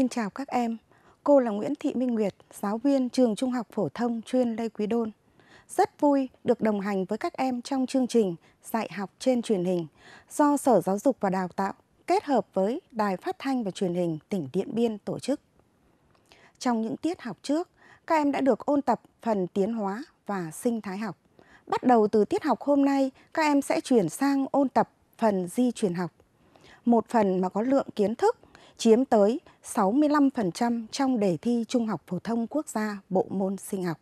Xin chào các em, cô là Nguyễn Thị Minh Nguyệt, giáo viên trường Trung học Phổ thông chuyên Lê Quý Đôn. Rất vui được đồng hành với các em trong chương trình dạy học trên truyền hình do Sở Giáo dục và Đào tạo kết hợp với Đài Phát thanh và Truyền hình tỉnh Điện Biên tổ chức. Trong những tiết học trước, các em đã được ôn tập phần tiến hóa và sinh thái học. Bắt đầu từ tiết học hôm nay, các em sẽ chuyển sang ôn tập phần di truyền học. Một phần mà có lượng kiến thức chiếm tới 65% trong đề thi Trung học phổ thông quốc gia bộ môn sinh học.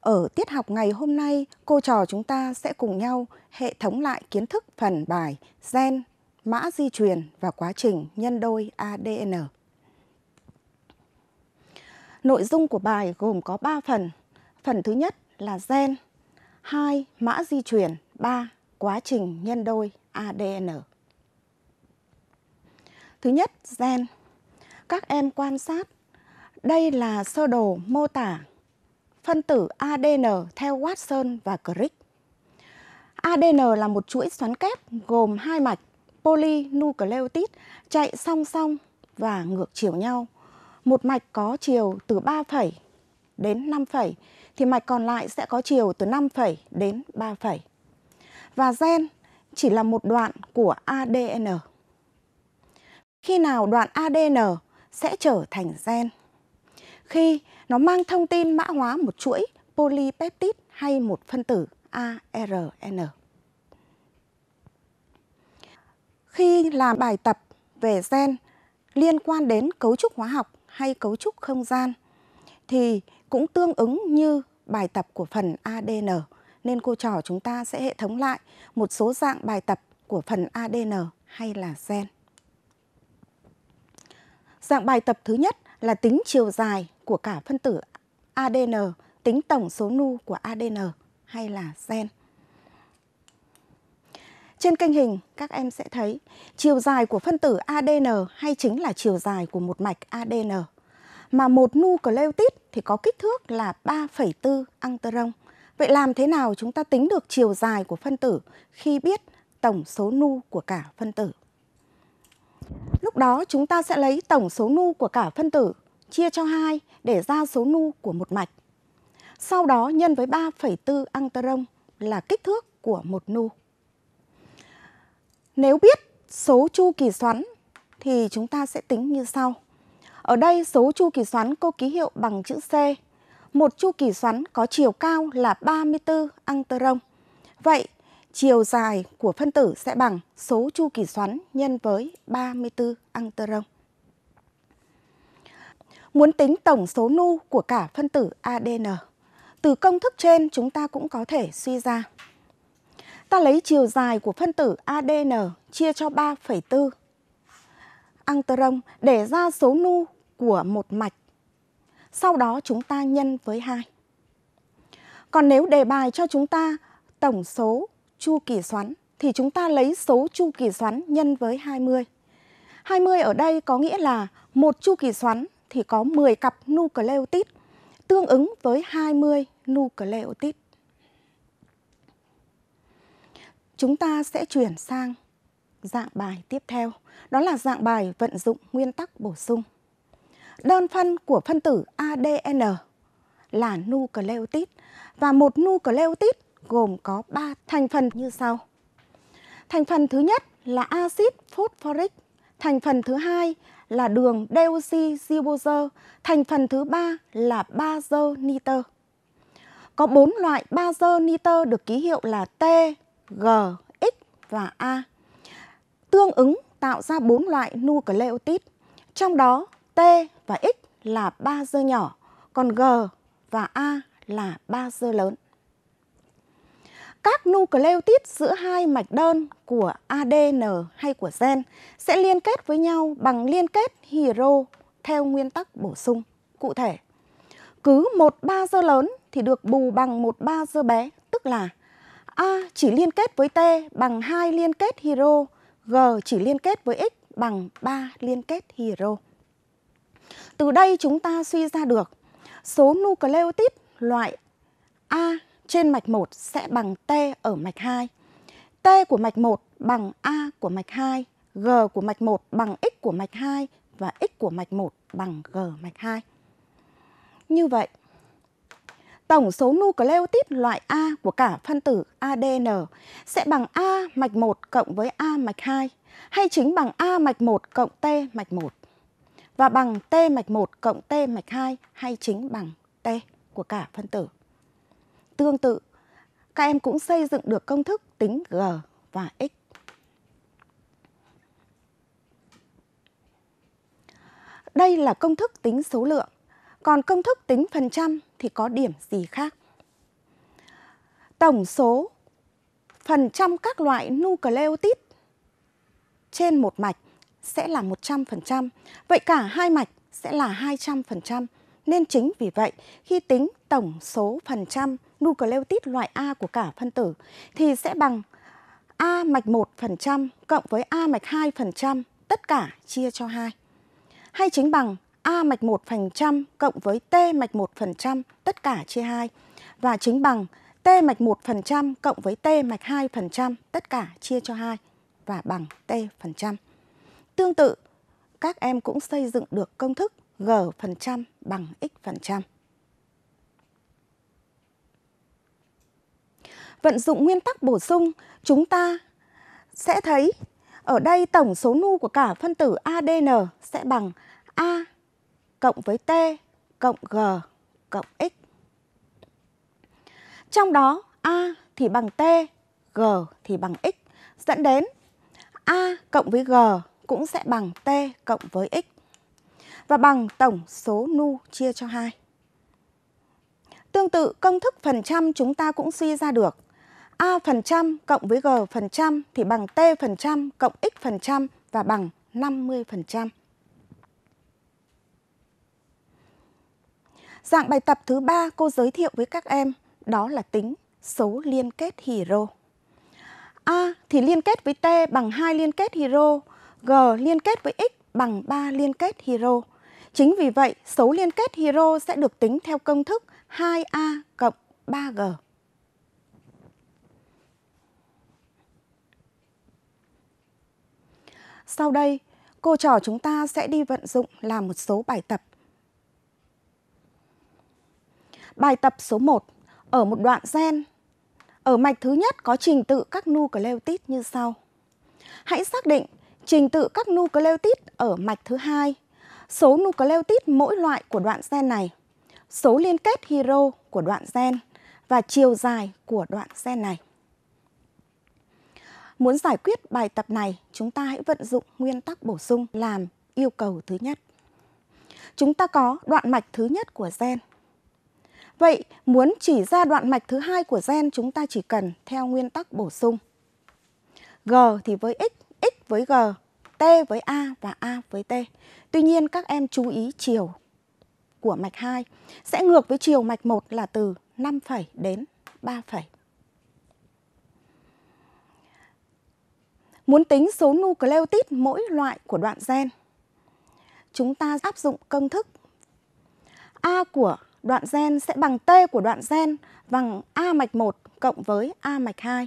Ở tiết học ngày hôm nay, cô trò chúng ta sẽ cùng nhau hệ thống lại kiến thức phần bài gen, mã di truyền và quá trình nhân đôi ADN. Nội dung của bài gồm có 3 phần. Phần thứ nhất là gen, 2 mã di truyền, 3 quá trình nhân đôi ADN. Thứ nhất, gen. Các em quan sát, đây là sơ đồ mô tả phân tử ADN theo Watson và Crick. ADN là một chuỗi xoắn kép gồm hai mạch polynucleotide chạy song song và ngược chiều nhau. Một mạch có chiều từ 3, đến 5, thì mạch còn lại sẽ có chiều từ 5, đến 3. Và gen chỉ là một đoạn của ADN khi nào đoạn ADN sẽ trở thành gen. Khi nó mang thông tin mã hóa một chuỗi polypeptide hay một phân tử ARN. Khi làm bài tập về gen liên quan đến cấu trúc hóa học hay cấu trúc không gian thì cũng tương ứng như bài tập của phần ADN nên cô trò chúng ta sẽ hệ thống lại một số dạng bài tập của phần ADN hay là gen. Dạng bài tập thứ nhất là tính chiều dài của cả phân tử ADN, tính tổng số nu của ADN hay là gen. Trên kênh hình, các em sẽ thấy chiều dài của phân tử ADN hay chính là chiều dài của một mạch ADN. Mà một nu nucleotide thì có kích thước là 3,4 angstrom. Vậy làm thế nào chúng ta tính được chiều dài của phân tử khi biết tổng số nu của cả phân tử? Lúc đó chúng ta sẽ lấy tổng số nu của cả phân tử chia cho 2 để ra số nu của một mạch. Sau đó nhân với 3,4 angstrom là kích thước của một nu. Nếu biết số chu kỳ xoắn thì chúng ta sẽ tính như sau. Ở đây số chu kỳ xoắn cô ký hiệu bằng chữ C. Một chu kỳ xoắn có chiều cao là 34 angstrom. Vậy chiều dài của phân tử sẽ bằng số chu kỳ xoắn nhân với 34 angstrom. Muốn tính tổng số nu của cả phân tử ADN, từ công thức trên chúng ta cũng có thể suy ra. Ta lấy chiều dài của phân tử ADN chia cho 3,4 angstrom để ra số nu của một mạch. Sau đó chúng ta nhân với 2. Còn nếu đề bài cho chúng ta tổng số chu kỳ xoắn thì chúng ta lấy số chu kỳ xoắn nhân với 20. 20 ở đây có nghĩa là một chu kỳ xoắn thì có 10 cặp nucleotide tương ứng với 20 nucleotide. Chúng ta sẽ chuyển sang dạng bài tiếp theo, đó là dạng bài vận dụng nguyên tắc bổ sung. Đơn phân của phân tử ADN là nucleotide và một nucleotide gồm có 3 thành phần như sau. Thành phần thứ nhất là axit phosphoric, thành phần thứ hai là đường deoxyribose, thành phần thứ ba là bazơ nitơ. Có 4 loại bazơ nitơ được ký hiệu là T, G, X và A. Tương ứng tạo ra 4 loại nucleotide, trong đó T và X là bazơ nhỏ, còn G và A là bazơ lớn các nucleotide giữa hai mạch đơn của ADN hay của gen sẽ liên kết với nhau bằng liên kết hiro theo nguyên tắc bổ sung. Cụ thể, cứ một ba dơ lớn thì được bù bằng một ba dơ bé, tức là A chỉ liên kết với T bằng hai liên kết hiro, G chỉ liên kết với X bằng 3 liên kết hiro. Từ đây chúng ta suy ra được số nucleotide loại A trên mạch 1 sẽ bằng T ở mạch 2. T của mạch 1 bằng A của mạch 2, G của mạch 1 bằng X của mạch 2 và X của mạch 1 bằng G mạch 2. Như vậy, tổng số nucleotide loại A của cả phân tử ADN sẽ bằng A mạch 1 cộng với A mạch 2 hay chính bằng A mạch 1 cộng T mạch 1 và bằng T mạch 1 cộng T mạch 2 hay chính bằng T của cả phân tử tương tự, các em cũng xây dựng được công thức tính G và X. Đây là công thức tính số lượng, còn công thức tính phần trăm thì có điểm gì khác? Tổng số phần trăm các loại nucleotide trên một mạch sẽ là 100%, vậy cả hai mạch sẽ là 200%. Nên chính vì vậy, khi tính tổng số phần trăm nucleotide loại A của cả phân tử thì sẽ bằng A mạch 1% cộng với A mạch 2% tất cả chia cho 2. Hay chính bằng A mạch 1% cộng với T mạch 1% tất cả chia 2 và chính bằng T mạch 1% cộng với T mạch 2% tất cả chia cho 2 và bằng T phần trăm. Tương tự, các em cũng xây dựng được công thức G phần trăm bằng X phần trăm. vận dụng nguyên tắc bổ sung, chúng ta sẽ thấy ở đây tổng số nu của cả phân tử ADN sẽ bằng A cộng với T cộng G cộng X. Trong đó A thì bằng T, G thì bằng X dẫn đến A cộng với G cũng sẽ bằng T cộng với X và bằng tổng số nu chia cho 2. Tương tự công thức phần trăm chúng ta cũng suy ra được. A phần trăm cộng với G phần trăm thì bằng T phần trăm cộng X phần trăm và bằng 50 phần trăm. Dạng bài tập thứ ba cô giới thiệu với các em đó là tính số liên kết hiro. A thì liên kết với T bằng 2 liên kết hiro, G liên kết với X bằng 3 liên kết hiro. Chính vì vậy, số liên kết hiro sẽ được tính theo công thức 2A cộng 3G. Sau đây, cô trò chúng ta sẽ đi vận dụng làm một số bài tập. Bài tập số 1 ở một đoạn gen. Ở mạch thứ nhất có trình tự các nucleotide như sau. Hãy xác định trình tự các nucleotide ở mạch thứ hai, số nucleotide mỗi loại của đoạn gen này, số liên kết hero của đoạn gen và chiều dài của đoạn gen này. Muốn giải quyết bài tập này, chúng ta hãy vận dụng nguyên tắc bổ sung làm yêu cầu thứ nhất. Chúng ta có đoạn mạch thứ nhất của gen. Vậy, muốn chỉ ra đoạn mạch thứ hai của gen chúng ta chỉ cần theo nguyên tắc bổ sung. G thì với x, x với g, T với A và A với T. Tuy nhiên các em chú ý chiều của mạch 2 sẽ ngược với chiều mạch 1 là từ 5, đến 3, muốn tính số nucleotide mỗi loại của đoạn gen. Chúng ta áp dụng công thức A của đoạn gen sẽ bằng T của đoạn gen bằng A mạch 1 cộng với A mạch 2.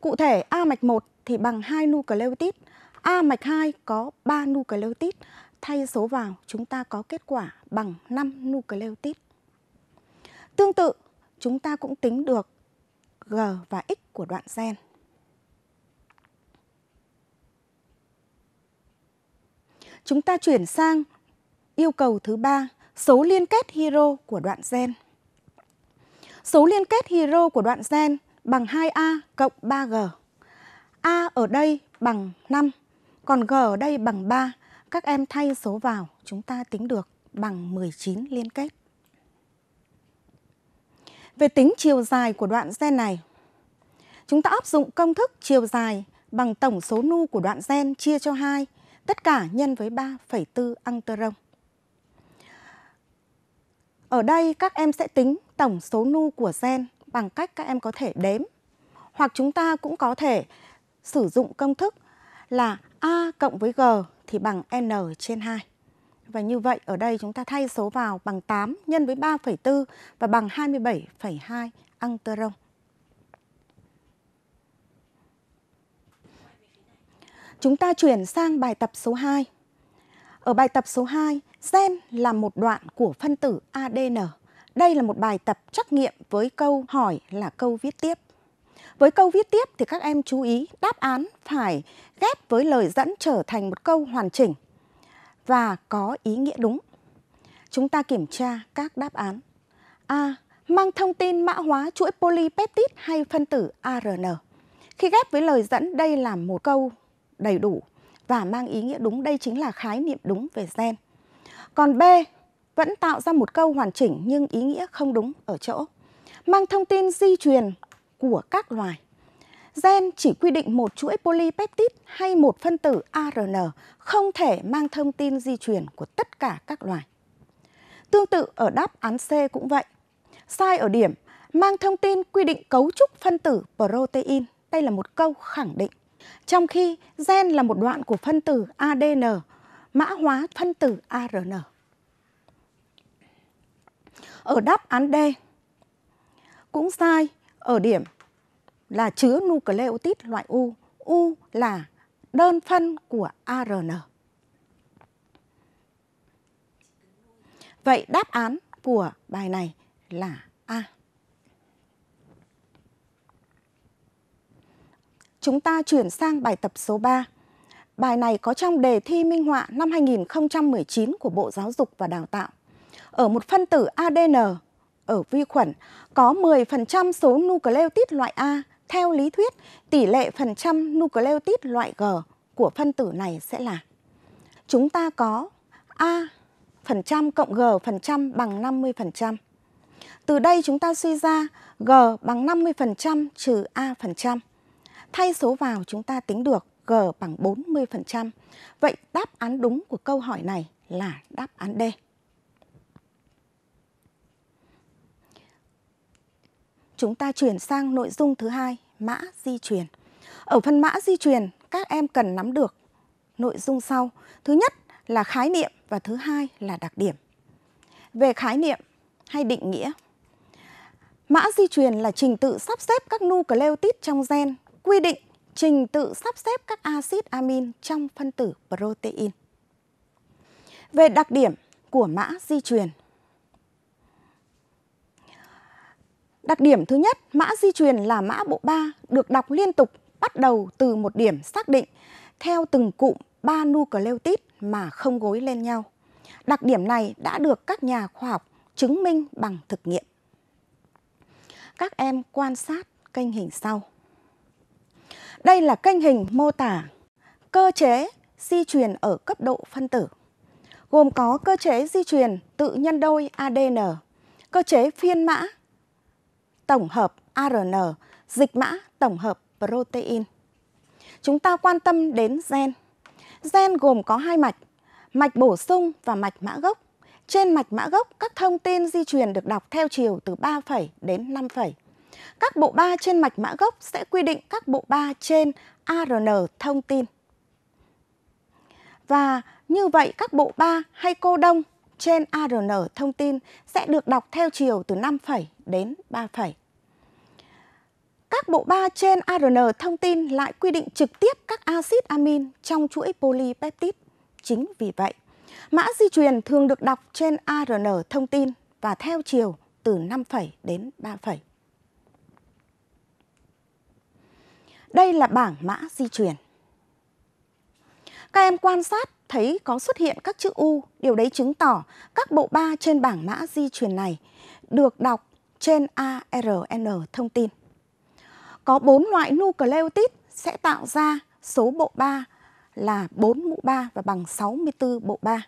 Cụ thể A mạch 1 thì bằng 2 nucleotide, A mạch 2 có 3 nucleotide, thay số vào chúng ta có kết quả bằng 5 nucleotide. Tương tự, chúng ta cũng tính được G và X của đoạn gen. chúng ta chuyển sang yêu cầu thứ ba, số liên kết hero của đoạn gen. Số liên kết hero của đoạn gen bằng 2A cộng 3G. A ở đây bằng 5, còn G ở đây bằng 3. Các em thay số vào, chúng ta tính được bằng 19 liên kết. Về tính chiều dài của đoạn gen này, chúng ta áp dụng công thức chiều dài bằng tổng số nu của đoạn gen chia cho 2 tất cả nhân với 3,4 angstrom. Ở đây các em sẽ tính tổng số nu của gen bằng cách các em có thể đếm. Hoặc chúng ta cũng có thể sử dụng công thức là A cộng với G thì bằng N trên 2. Và như vậy ở đây chúng ta thay số vào bằng 8 nhân với 3,4 và bằng 27,2 angstrom. Chúng ta chuyển sang bài tập số 2. Ở bài tập số 2, gen là một đoạn của phân tử ADN. Đây là một bài tập trắc nghiệm với câu hỏi là câu viết tiếp. Với câu viết tiếp thì các em chú ý đáp án phải ghép với lời dẫn trở thành một câu hoàn chỉnh và có ý nghĩa đúng. Chúng ta kiểm tra các đáp án. A. Mang thông tin mã hóa chuỗi polypeptide hay phân tử ARN. Khi ghép với lời dẫn đây là một câu đầy đủ và mang ý nghĩa đúng đây chính là khái niệm đúng về gen. Còn B vẫn tạo ra một câu hoàn chỉnh nhưng ý nghĩa không đúng ở chỗ mang thông tin di truyền của các loài. Gen chỉ quy định một chuỗi polypeptide hay một phân tử ARN không thể mang thông tin di truyền của tất cả các loài. Tương tự ở đáp án C cũng vậy. Sai ở điểm mang thông tin quy định cấu trúc phân tử protein. Đây là một câu khẳng định trong khi gen là một đoạn của phân tử ADN, mã hóa phân tử ARN. Ở đáp án D cũng sai ở điểm là chứa nucleotide loại U. U là đơn phân của ARN. Vậy đáp án của bài này là A. chúng ta chuyển sang bài tập số 3. Bài này có trong đề thi minh họa năm 2019 của Bộ Giáo dục và Đào tạo. Ở một phân tử ADN ở vi khuẩn có 10% số nucleotide loại A. Theo lý thuyết, tỷ lệ phần trăm nucleotide loại G của phân tử này sẽ là chúng ta có A phần trăm cộng G phần trăm bằng 50%. Từ đây chúng ta suy ra G bằng 50% trừ A phần trăm. Thay số vào chúng ta tính được G bằng 40%. Vậy đáp án đúng của câu hỏi này là đáp án D. Chúng ta chuyển sang nội dung thứ hai, mã di truyền. Ở phần mã di truyền, các em cần nắm được nội dung sau. Thứ nhất là khái niệm và thứ hai là đặc điểm. Về khái niệm hay định nghĩa, mã di truyền là trình tự sắp xếp các nucleotide trong gen quy định trình tự sắp xếp các axit amin trong phân tử protein. Về đặc điểm của mã di truyền. Đặc điểm thứ nhất, mã di truyền là mã bộ 3 được đọc liên tục bắt đầu từ một điểm xác định theo từng cụm 3 nucleotide mà không gối lên nhau. Đặc điểm này đã được các nhà khoa học chứng minh bằng thực nghiệm. Các em quan sát kênh hình sau. Đây là kênh hình mô tả cơ chế di truyền ở cấp độ phân tử, gồm có cơ chế di truyền tự nhân đôi ADN, cơ chế phiên mã tổng hợp ARN, dịch mã tổng hợp protein. Chúng ta quan tâm đến gen. Gen gồm có hai mạch, mạch bổ sung và mạch mã gốc. Trên mạch mã gốc, các thông tin di truyền được đọc theo chiều từ 3, đến 5, các bộ ba trên mạch mã gốc sẽ quy định các bộ ba trên ARN thông tin. Và như vậy các bộ ba hay cô đông trên ARN thông tin sẽ được đọc theo chiều từ 5 phẩy đến 3 phẩy. Các bộ ba trên ARN thông tin lại quy định trực tiếp các axit amin trong chuỗi polypeptide. Chính vì vậy, mã di truyền thường được đọc trên ARN thông tin và theo chiều từ 5, đến 3. Đây là bảng mã di truyền. Các em quan sát thấy có xuất hiện các chữ U, điều đấy chứng tỏ các bộ ba trên bảng mã di truyền này được đọc trên ARN thông tin. Có 4 loại nucleotide sẽ tạo ra số bộ 3 là 4 mũ 3 và bằng 64 bộ 3.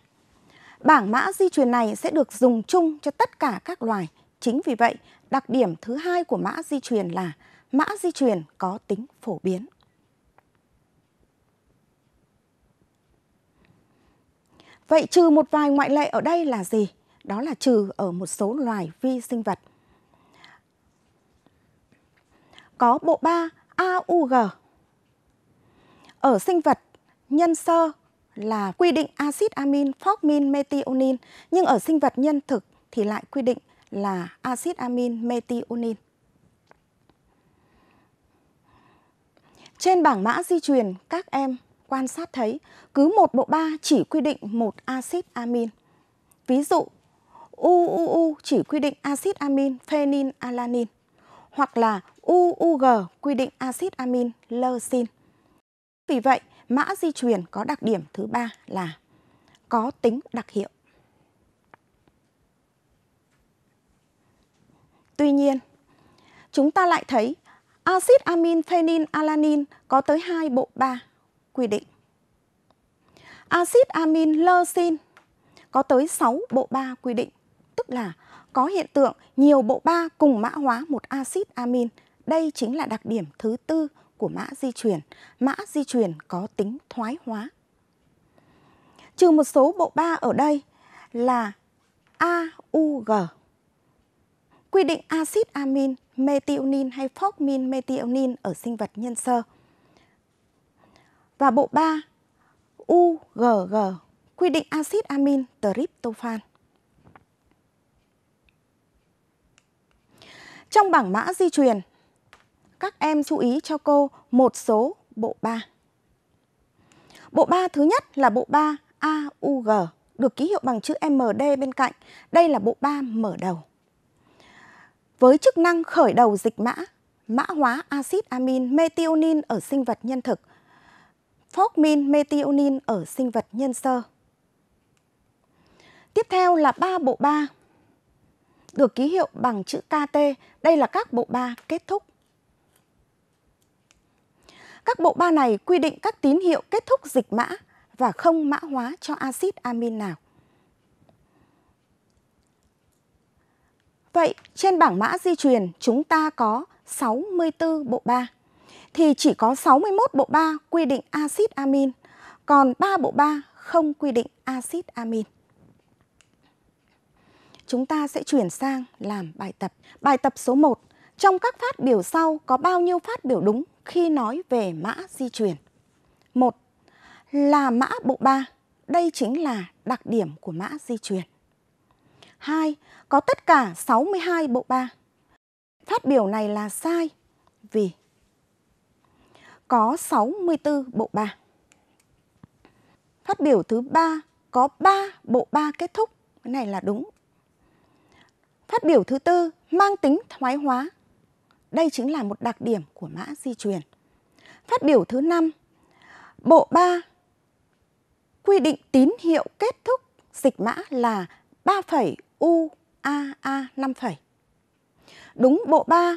Bảng mã di truyền này sẽ được dùng chung cho tất cả các loài. Chính vì vậy, đặc điểm thứ hai của mã di truyền là mã di truyền có tính phổ biến. Vậy trừ một vài ngoại lệ ở đây là gì? Đó là trừ ở một số loài vi sinh vật. Có bộ ba AUG. Ở sinh vật nhân sơ là quy định axit amin, formin, methionin, nhưng ở sinh vật nhân thực thì lại quy định là axit amin, methionin. Trên bảng mã di truyền, các em quan sát thấy cứ một bộ ba chỉ quy định một axit amin. Ví dụ, UUU chỉ quy định axit amin phenyl alanin hoặc là UUG quy định axit amin leucin. Vì vậy, mã di truyền có đặc điểm thứ ba là có tính đặc hiệu. Tuy nhiên, chúng ta lại thấy Acid amin, phenin, alanin có tới 2 bộ 3 quy định. Acid amin, leucine có tới 6 bộ 3 quy định, tức là có hiện tượng nhiều bộ 3 cùng mã hóa một axit amin. Đây chính là đặc điểm thứ tư của mã di truyền. Mã di truyền có tính thoái hóa. Trừ một số bộ 3 ở đây là AUG quy định axit amin, methionine hay phosmin methionine ở sinh vật nhân sơ. Và bộ 3 UGG quy định axit amin tryptophan. Trong bảng mã di truyền, các em chú ý cho cô một số bộ 3. Bộ 3 thứ nhất là bộ 3 AUG, được ký hiệu bằng chữ MD bên cạnh. Đây là bộ 3 mở đầu với chức năng khởi đầu dịch mã, mã hóa axit amin methionine ở sinh vật nhân thực, phosmin methionine ở sinh vật nhân sơ. Tiếp theo là ba bộ ba được ký hiệu bằng chữ KT. Đây là các bộ ba kết thúc. Các bộ ba này quy định các tín hiệu kết thúc dịch mã và không mã hóa cho axit amin nào. Vậy trên bảng mã di truyền chúng ta có 64 bộ ba thì chỉ có 61 bộ ba quy định axit amin, còn 3 bộ ba không quy định axit amin. Chúng ta sẽ chuyển sang làm bài tập. Bài tập số 1. Trong các phát biểu sau có bao nhiêu phát biểu đúng khi nói về mã di truyền? 1. Là mã bộ 3. Đây chính là đặc điểm của mã di truyền. 2 có tất cả 62 bộ ba. Phát biểu này là sai vì có 64 bộ ba. Phát biểu thứ ba có 3 bộ ba kết thúc, cái này là đúng. Phát biểu thứ tư mang tính thoái hóa. Đây chính là một đặc điểm của mã di truyền. Phát biểu thứ năm bộ 3 quy định tín hiệu kết thúc dịch mã là 3,4 UAA 5 phẩy. Đúng bộ 3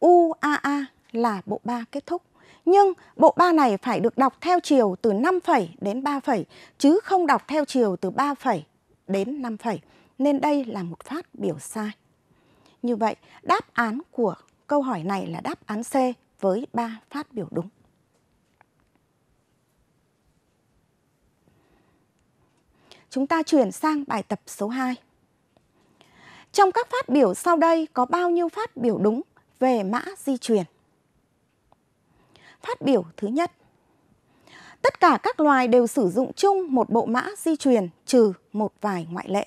UAA là bộ 3 kết thúc. Nhưng bộ 3 này phải được đọc theo chiều từ 5 phẩy đến 3 phẩy chứ không đọc theo chiều từ 3 phẩy đến 5 phẩy. Nên đây là một phát biểu sai. Như vậy, đáp án của câu hỏi này là đáp án C với 3 phát biểu đúng. Chúng ta chuyển sang bài tập số 2. Trong các phát biểu sau đây có bao nhiêu phát biểu đúng về mã di truyền? Phát biểu thứ nhất. Tất cả các loài đều sử dụng chung một bộ mã di truyền trừ một vài ngoại lệ.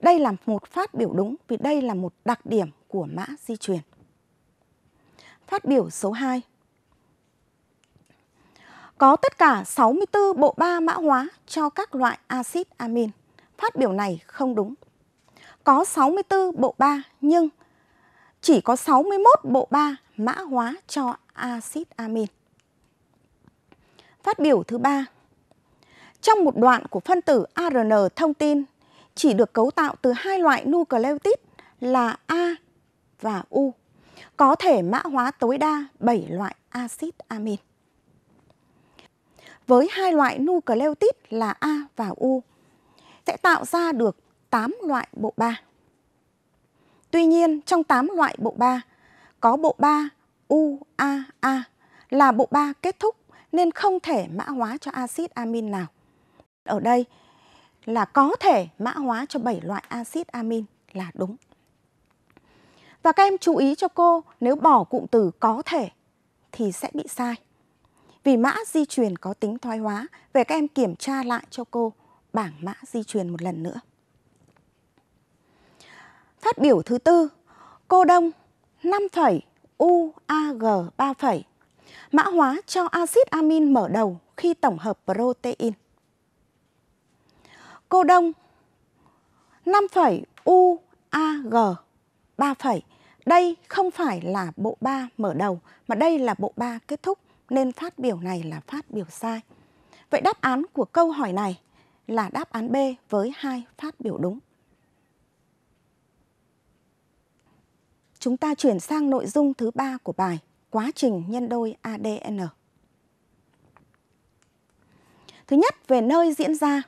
Đây là một phát biểu đúng vì đây là một đặc điểm của mã di truyền. Phát biểu số 2 Có tất cả 64 bộ ba mã hóa cho các loại axit amin. Phát biểu này không đúng có 64 bộ ba nhưng chỉ có 61 bộ ba mã hóa cho axit amin. Phát biểu thứ ba. Trong một đoạn của phân tử ARN thông tin chỉ được cấu tạo từ hai loại nucleotide là A và U, có thể mã hóa tối đa 7 loại axit amin. Với hai loại nucleotide là A và U sẽ tạo ra được 8 loại bộ ba. Tuy nhiên, trong 8 loại bộ ba, có bộ ba UAA là bộ ba kết thúc nên không thể mã hóa cho axit amin nào. Ở đây là có thể mã hóa cho 7 loại axit amin là đúng. Và các em chú ý cho cô, nếu bỏ cụm từ có thể thì sẽ bị sai. Vì mã di truyền có tính thoái hóa, về các em kiểm tra lại cho cô bảng mã di truyền một lần nữa. Phát biểu thứ tư, cô đông 5 phẩy UAG 3 phẩy mã hóa cho axit amin mở đầu khi tổng hợp protein. Cô đông 5 phẩy UAG 3 phẩy đây không phải là bộ 3 mở đầu mà đây là bộ 3 kết thúc nên phát biểu này là phát biểu sai. Vậy đáp án của câu hỏi này là đáp án B với hai phát biểu đúng. chúng ta chuyển sang nội dung thứ ba của bài quá trình nhân đôi ADN. Thứ nhất, về nơi diễn ra.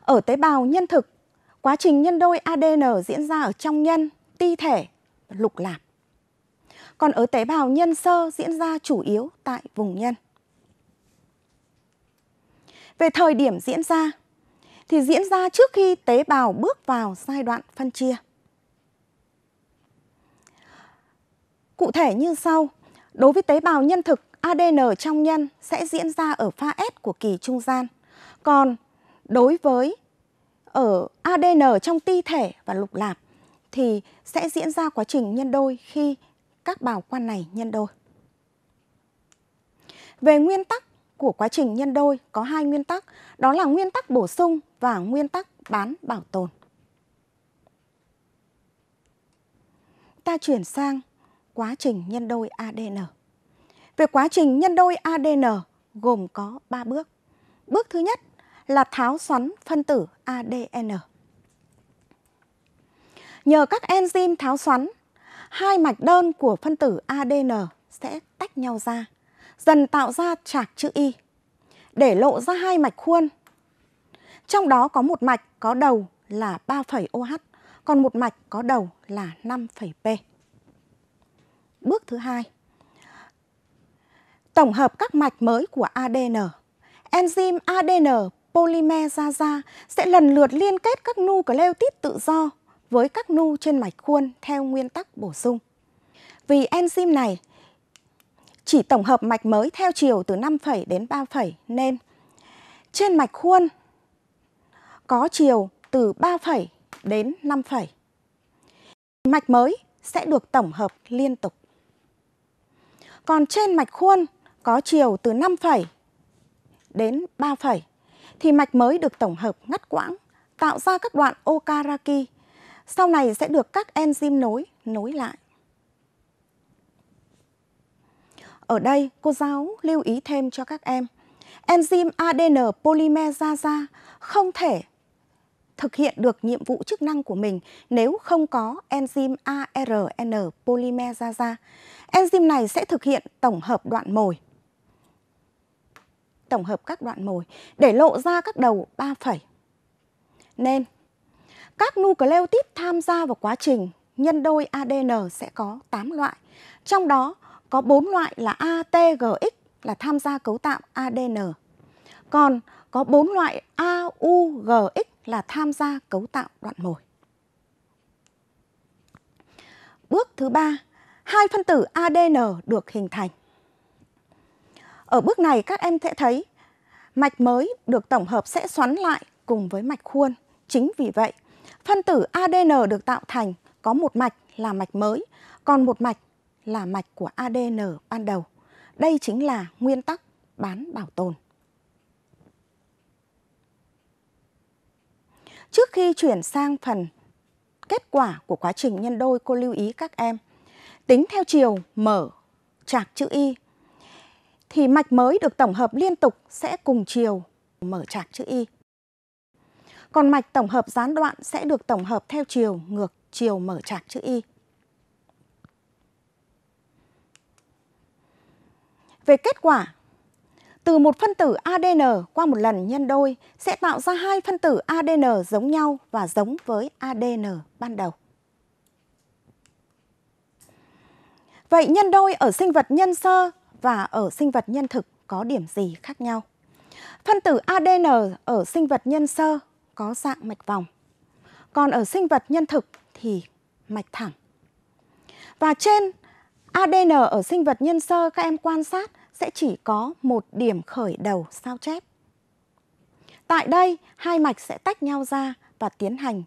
Ở tế bào nhân thực, quá trình nhân đôi ADN diễn ra ở trong nhân, ti thể, lục lạp. Còn ở tế bào nhân sơ diễn ra chủ yếu tại vùng nhân. Về thời điểm diễn ra, thì diễn ra trước khi tế bào bước vào giai đoạn phân chia. Cụ thể như sau, đối với tế bào nhân thực, ADN trong nhân sẽ diễn ra ở pha S của kỳ trung gian. Còn đối với ở ADN trong ti thể và lục lạp thì sẽ diễn ra quá trình nhân đôi khi các bào quan này nhân đôi. Về nguyên tắc của quá trình nhân đôi có hai nguyên tắc, đó là nguyên tắc bổ sung và nguyên tắc bán bảo tồn. Ta chuyển sang quá trình nhân đôi ADN. Về quá trình nhân đôi ADN gồm có 3 bước. Bước thứ nhất là tháo xoắn phân tử ADN. Nhờ các enzyme tháo xoắn, hai mạch đơn của phân tử ADN sẽ tách nhau ra, dần tạo ra trạc chữ Y, để lộ ra hai mạch khuôn. Trong đó có một mạch có đầu là 3,OH, còn một mạch có đầu là 5,P. Bước thứ hai, tổng hợp các mạch mới của ADN. Enzyme ADN polymerasa sẽ lần lượt liên kết các nu nucleotide tự do với các nu trên mạch khuôn theo nguyên tắc bổ sung. Vì enzyme này chỉ tổng hợp mạch mới theo chiều từ 5, đến 3, nên trên mạch khuôn có chiều từ 3, đến 5. Mạch mới sẽ được tổng hợp liên tục. Còn trên mạch khuôn có chiều từ 5 phẩy đến 3 phẩy thì mạch mới được tổng hợp ngắt quãng, tạo ra các đoạn Okaraki. Sau này sẽ được các enzyme nối nối lại. Ở đây, cô giáo lưu ý thêm cho các em, enzyme ADN polymerase không thể thực hiện được nhiệm vụ chức năng của mình nếu không có enzyme ARN polymerase. Enzyme này sẽ thực hiện tổng hợp đoạn mồi tổng hợp các đoạn mồi để lộ ra các đầu 3 phẩy. Nên các nucleotide tham gia vào quá trình nhân đôi ADN sẽ có 8 loại. Trong đó có 4 loại là ATGX là tham gia cấu tạo ADN. Còn có 4 loại AUGX là tham gia cấu tạo đoạn mồi. Bước thứ ba, hai phân tử ADN được hình thành. Ở bước này các em sẽ thấy mạch mới được tổng hợp sẽ xoắn lại cùng với mạch khuôn. Chính vì vậy, phân tử ADN được tạo thành có một mạch là mạch mới, còn một mạch là mạch của ADN ban đầu. Đây chính là nguyên tắc bán bảo tồn. Trước khi chuyển sang phần kết quả của quá trình nhân đôi, cô lưu ý các em tính theo chiều mở trạc chữ Y thì mạch mới được tổng hợp liên tục sẽ cùng chiều mở trạc chữ Y. Còn mạch tổng hợp gián đoạn sẽ được tổng hợp theo chiều ngược chiều mở trạc chữ Y. Về kết quả từ một phân tử ADN qua một lần nhân đôi sẽ tạo ra hai phân tử ADN giống nhau và giống với ADN ban đầu. Vậy nhân đôi ở sinh vật nhân sơ và ở sinh vật nhân thực có điểm gì khác nhau? Phân tử ADN ở sinh vật nhân sơ có dạng mạch vòng, còn ở sinh vật nhân thực thì mạch thẳng. Và trên ADN ở sinh vật nhân sơ các em quan sát sẽ chỉ có một điểm khởi đầu sao chép. Tại đây, hai mạch sẽ tách nhau ra và tiến hành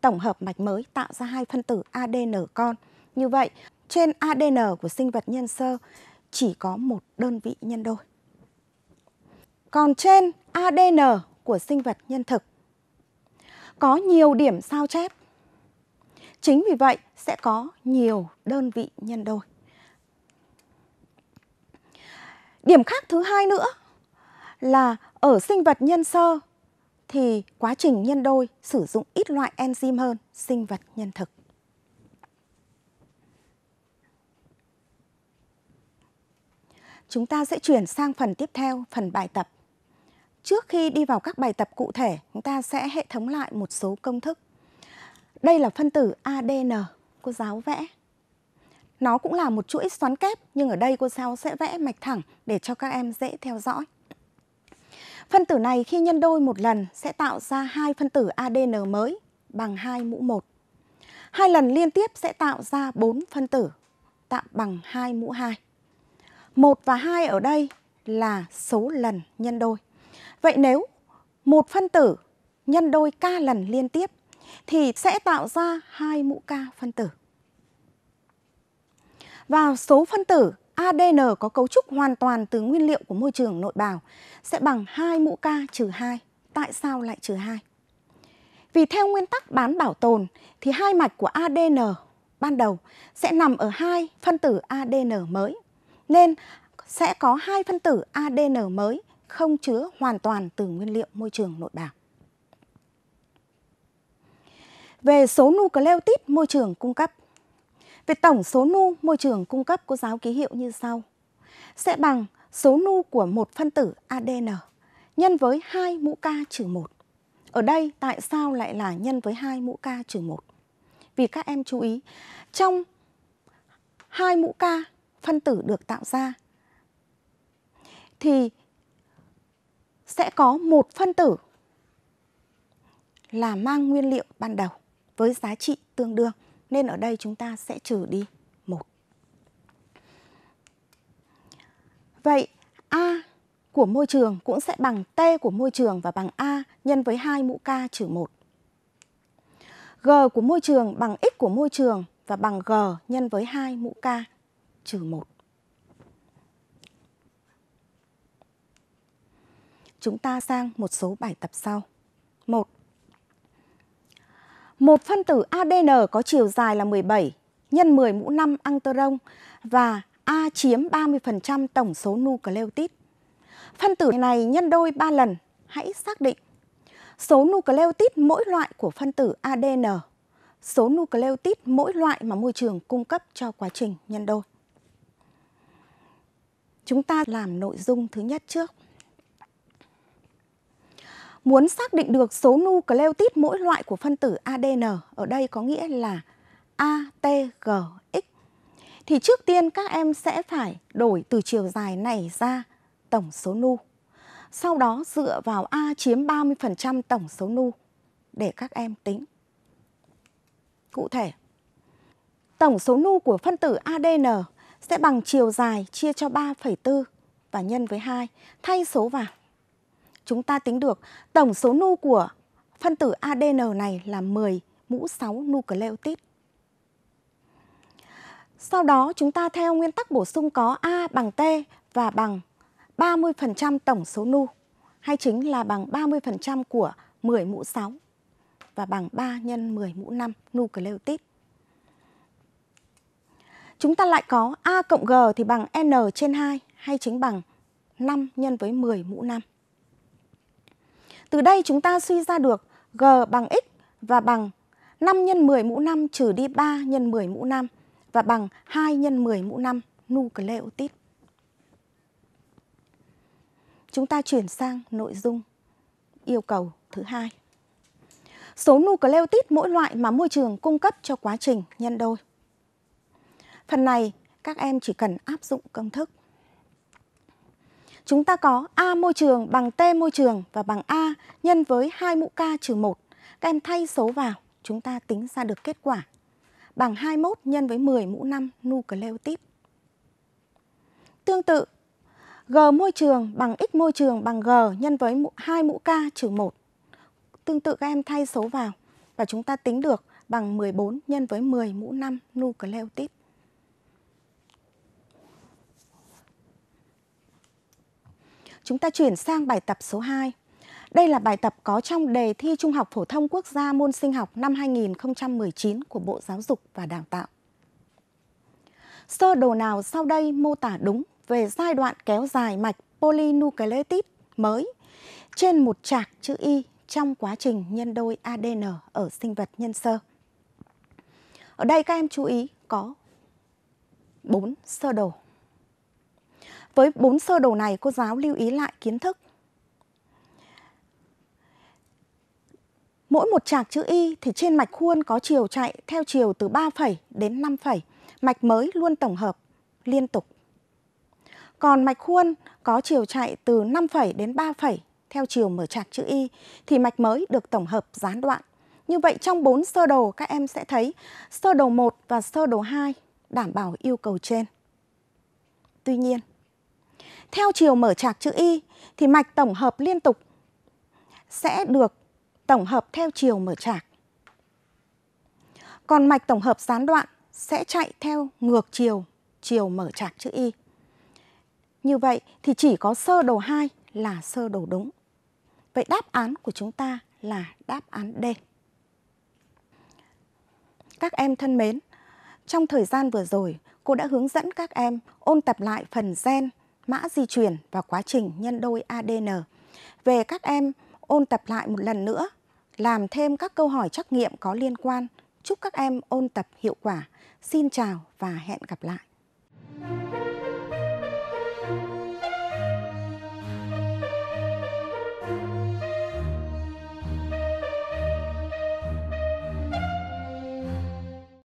tổng hợp mạch mới tạo ra hai phân tử ADN con. Như vậy, trên ADN của sinh vật nhân sơ chỉ có một đơn vị nhân đôi. Còn trên ADN của sinh vật nhân thực có nhiều điểm sao chép. Chính vì vậy sẽ có nhiều đơn vị nhân đôi. Điểm khác thứ hai nữa là ở sinh vật nhân sơ thì quá trình nhân đôi sử dụng ít loại enzyme hơn sinh vật nhân thực. Chúng ta sẽ chuyển sang phần tiếp theo, phần bài tập. Trước khi đi vào các bài tập cụ thể, chúng ta sẽ hệ thống lại một số công thức. Đây là phân tử ADN, cô giáo vẽ. Nó cũng là một chuỗi xoắn kép nhưng ở đây cô giáo sẽ vẽ mạch thẳng để cho các em dễ theo dõi. Phân tử này khi nhân đôi một lần sẽ tạo ra hai phân tử ADN mới bằng 2 mũ 1. Hai lần liên tiếp sẽ tạo ra 4 phân tử tạo bằng 2 mũ 2. 1 và 2 ở đây là số lần nhân đôi. Vậy nếu một phân tử nhân đôi k lần liên tiếp thì sẽ tạo ra hai mũ k phân tử và số phân tử ADN có cấu trúc hoàn toàn từ nguyên liệu của môi trường nội bào sẽ bằng 2 mũ K trừ 2. Tại sao lại trừ 2? Vì theo nguyên tắc bán bảo tồn thì hai mạch của ADN ban đầu sẽ nằm ở hai phân tử ADN mới. Nên sẽ có hai phân tử ADN mới không chứa hoàn toàn từ nguyên liệu môi trường nội bào. Về số nucleotide môi trường cung cấp về tổng số nu môi trường cung cấp có giáo ký hiệu như sau. Sẽ bằng số nu của một phân tử ADN nhân với 2 mũ K trừ 1. Ở đây tại sao lại là nhân với 2 mũ K trừ 1? Vì các em chú ý, trong hai mũ K phân tử được tạo ra thì sẽ có một phân tử là mang nguyên liệu ban đầu với giá trị tương đương. Nên ở đây chúng ta sẽ trừ đi 1. Vậy A của môi trường cũng sẽ bằng T của môi trường và bằng A nhân với 2 mũ K trừ 1. G của môi trường bằng X của môi trường và bằng G nhân với 2 mũ K trừ 1. Chúng ta sang một số bài tập sau. 1 một phân tử ADN có chiều dài là 17 nhân 10 mũ 5 angstrom và A chiếm 30% tổng số nucleotide. Phân tử này nhân đôi 3 lần, hãy xác định số nucleotide mỗi loại của phân tử ADN, số nucleotide mỗi loại mà môi trường cung cấp cho quá trình nhân đôi. Chúng ta làm nội dung thứ nhất trước. Muốn xác định được số nucleotide mỗi loại của phân tử ADN, ở đây có nghĩa là ATGX, thì trước tiên các em sẽ phải đổi từ chiều dài này ra tổng số nu. Sau đó dựa vào A chiếm 30% tổng số nu để các em tính. Cụ thể, tổng số nu của phân tử ADN sẽ bằng chiều dài chia cho 3,4 và nhân với 2, thay số vào chúng ta tính được tổng số nu của phân tử ADN này là 10 mũ 6 nucleotide. Sau đó chúng ta theo nguyên tắc bổ sung có A bằng T và bằng 30% tổng số nu hay chính là bằng 30% của 10 mũ 6 và bằng 3 nhân 10 mũ 5 nucleotide. Chúng ta lại có A cộng G thì bằng N trên 2 hay chính bằng 5 nhân với 10 mũ 5. Từ đây chúng ta suy ra được G bằng x và bằng 5 nhân 10 mũ 5 trừ đi 3 nhân 10 mũ 5 và bằng 2 nhân 10 mũ 5 nucleotide. Chúng ta chuyển sang nội dung yêu cầu thứ hai. Số nucleotide mỗi loại mà môi trường cung cấp cho quá trình nhân đôi. Phần này các em chỉ cần áp dụng công thức Chúng ta có A môi trường bằng T môi trường và bằng A nhân với 2 mũ K trừ 1. Các em thay số vào, chúng ta tính ra được kết quả bằng 21 nhân với 10 mũ 5 nucleotide. Tương tự, G môi trường bằng X môi trường bằng G nhân với 2 mũ K trừ 1. Tương tự các em thay số vào và chúng ta tính được bằng 14 nhân với 10 mũ 5 nucleotide. Chúng ta chuyển sang bài tập số 2. Đây là bài tập có trong đề thi Trung học Phổ thông Quốc gia môn sinh học năm 2019 của Bộ Giáo dục và Đào tạo. Sơ đồ nào sau đây mô tả đúng về giai đoạn kéo dài mạch polynucleotide mới trên một trạc chữ Y trong quá trình nhân đôi ADN ở sinh vật nhân sơ. Ở đây các em chú ý có 4 sơ đồ. Với bốn sơ đồ này, cô giáo lưu ý lại kiến thức. Mỗi một trạc chữ Y thì trên mạch khuôn có chiều chạy theo chiều từ 3 phẩy đến 5 phẩy. Mạch mới luôn tổng hợp, liên tục. Còn mạch khuôn có chiều chạy từ 5 phẩy đến 3 phẩy theo chiều mở trạc chữ Y thì mạch mới được tổng hợp gián đoạn. Như vậy trong bốn sơ đồ các em sẽ thấy sơ đồ 1 và sơ đồ 2 đảm bảo yêu cầu trên. Tuy nhiên, theo chiều mở trạc chữ Y thì mạch tổng hợp liên tục sẽ được tổng hợp theo chiều mở trạc. Còn mạch tổng hợp gián đoạn sẽ chạy theo ngược chiều, chiều mở trạc chữ Y. Như vậy thì chỉ có sơ đồ 2 là sơ đồ đúng. Vậy đáp án của chúng ta là đáp án D. Các em thân mến, trong thời gian vừa rồi, cô đã hướng dẫn các em ôn tập lại phần gen mã di truyền và quá trình nhân đôi ADN. Về các em, ôn tập lại một lần nữa, làm thêm các câu hỏi trắc nghiệm có liên quan. Chúc các em ôn tập hiệu quả. Xin chào và hẹn gặp lại.